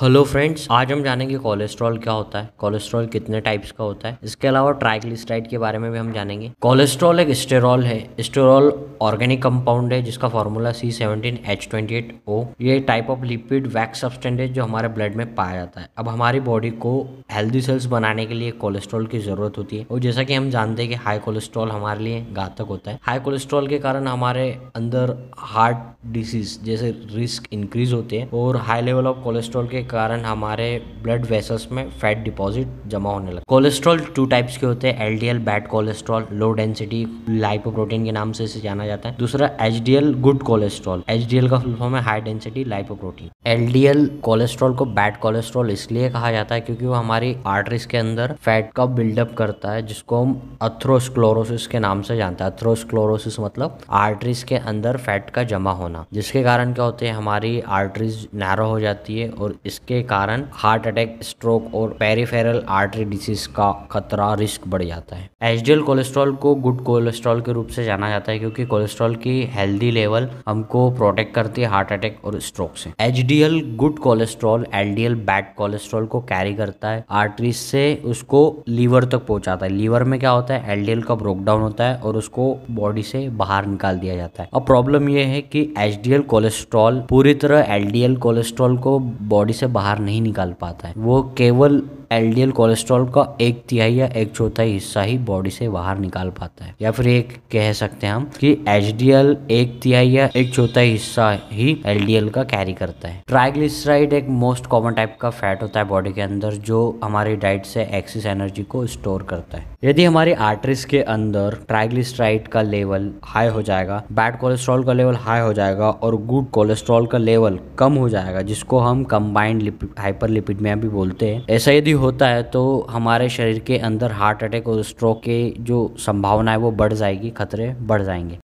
hello friends आज हम जानेंगे कोलेस्ट्रॉल क्या होता है कोलेस्ट्रॉल कितने टाइप्स का होता है इसके अलावा ट्राइग्लिसराइड के बारे में भी हम जानेंगे कोलेस्ट्रॉल एक स्टेरॉल है स्टेरॉल ऑर्गेनिक कंपाउंड है जिसका formula C seventeen H twenty eight O ये type of lipid wax substance है जो हमारे ब्लड में पाया जाता है अब हमारी बॉडी को हेल्दी सेल्स बनाने के लिए कोलेस्ट्रॉल की ज़रूरत होती है और जैसा कि हम जानते हैं कि हाई कोलेस्ट्रॉल हमारे लिए घातक होता है हाई कोलेस्ट्रॉल के कारण हमारे अंदर हार्ट डिसीज जैसे रिस्क इंक्रीज होते हैं और हाई लेवल ऑफ कोलेस्ट्रॉल के कारण हमारे ब्लड वेसल्स में फैट डिपॉजिट जमा होने लगता है कोलेस्ट्रॉल टू टाइप्स के होते हैं L bad cholesterol low density lipoprotein के नाम से इसे जाना जाता है दूसरा एच गुड कोलेस्ट्रॉल एच का फुल फॉर्म है high density lipoprotein L cholesterol को बैड कोलेस्ट्रॉल इसलिए कहा जाता है क्योंकि वो हमारे हमारी आर्टरीज के अंदर फैट का बिल्डअप करता है जिसको हम अथ्रोस्क्लोरोसिस के नाम से जानते हैं अथ्रोस्क्लोरोसिस मतलब आर्टरीज के अंदर फैट का जमा होना जिसके कारण क्या होते हैं हमारी आर्टरीज नैरो हो जाती है और इसके कारण हार्ट अटैक स्ट्रोक और पेरीफेरल आर्टरी डिसीज का खतरा रिस्क बढ़ जाता है एचडीएल कोलेस्ट्रॉल को गुड कोलेस्ट्रॉल के रूप से जाना जाता है क्योंकि कोलेस्ट्रॉल की हेल्दी लेवल हमको प्रोटेक्ट करती है हार्ट अटैक और स्ट्रोक से H good cholesterol L bad cholesterol को कैरी करता है आर्टरीज से उसको लीवर तक पहुंचाता है लीवर में क्या होता है एलडीएल का ब्रोकडाउन होता है और उसको बॉडी से बाहर निकाल दिया जाता है अब प्रॉब्लम यह है कि एचडीएल कोलेस्ट्रॉल पूरी तरह एलडीएल कोलेस्ट्रॉल को बॉडी से बाहर नहीं निकाल पाता है वो केवल एलडीएल कोलेस्ट्रॉल का एक तिहाई या एक चौथाई हिस्सा ही बॉडी से बाहर निकाल पाता है या फिर एक कह सकते हैं हम कि एचडीएल एक तिहाई या एक चौथाई हिस्सा ही एलडीएल का कैरी करता है ट्राइग्लिसराइड एक मोस्ट कॉमन टाइप का फैट होता है बॉडी के अंदर जो हमारी डाइट से एक्सिस एनर्जी को स्टोर करता है यदि हमारे आर्टरीज के अंदर ट्राइग्लिसराइड का लेवल हाई हो जाएगा बैड कोलेस्ट्रॉल का लेवल हाई हो जाएगा और गुड कोलेस्ट्रॉल का लेवल कम हो जाएगा जिसको हम कंबाइंड हाइपर लिपिड में भी बोलते हैं ऐसा यदि होता है तो हमारे शरीर के अंदर हार्ट अटैक और स्ट्रोक के जो संभावना है वो बढ़ जाएगी खतरे बढ़ जाएंगे